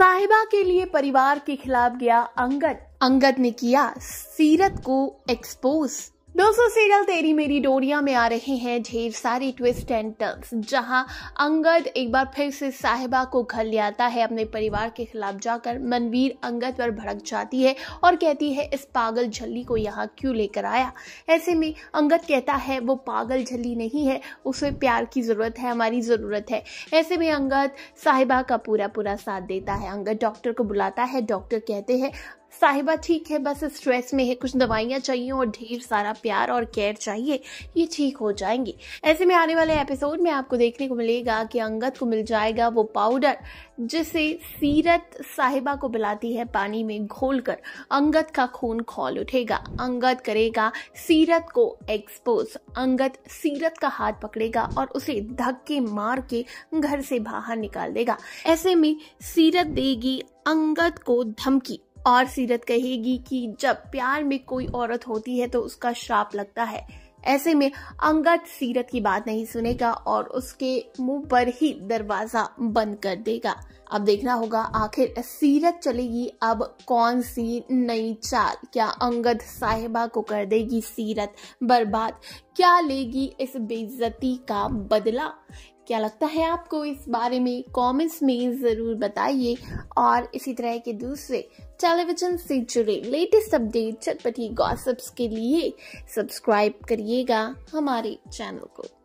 साहिबा के लिए परिवार के खिलाफ गया अंगद अंगद ने किया सीरत को एक्सपोज दोस्तों सीरियल तेरी मेरी डोरिया में आ रहे हैं ढेर सारी ट्विस्ट एंड टर्न्स जहां अंगद एक बार फिर से साहिबा को घर ले आता है अपने परिवार के खिलाफ जाकर मनवीर अंगद पर भड़क जाती है और कहती है इस पागल झल्ली को यहाँ क्यों लेकर आया ऐसे में अंगद कहता है वो पागल झल्ली नहीं है उसे प्यार की ज़रूरत है हमारी ज़रूरत है ऐसे में अंगद साहिबा का पूरा पूरा साथ देता है अंगद डॉक्टर को बुलाता है डॉक्टर कहते हैं साहिबा ठीक है बस स्ट्रेस में है कुछ दवाइयाँ चाहिए और ढेर सारा प्यार और केयर चाहिए ये ठीक हो जाएंगे ऐसे में आने वाले एपिसोड में आपको देखने को मिलेगा कि अंगत को मिल जाएगा वो पाउडर जिसे सीरत साहिबा को बुलाती है पानी में घोलकर अंगत का खून खोल उठेगा अंगत करेगा सीरत को एक्सपोज अंगत सीरत का हाथ पकड़ेगा और उसे धक्के मार के घर से बाहर निकाल देगा ऐसे में सीरत देगी अंगत को धमकी और सीरत कहेगी कि जब प्यार में कोई औरत होती है तो उसका श्राप लगता है ऐसे में अंगद सीरत की बात नहीं सुनेगा और उसके मुंह पर ही दरवाजा बंद कर देगा अब देखना होगा आखिर सीरत चलेगी अब कौन सी नई चाल क्या अंगद साहिबा को कर देगी सीरत बर्बाद क्या लेगी इस बेइज्जती का बदला क्या लगता है आपको इस बारे में कमेंट्स में ज़रूर बताइए और इसी तरह के दूसरे टेलीविजन से जुड़े लेटेस्ट अपडेट चटपटी गॉसिप्स के लिए सब्सक्राइब करिएगा हमारे चैनल को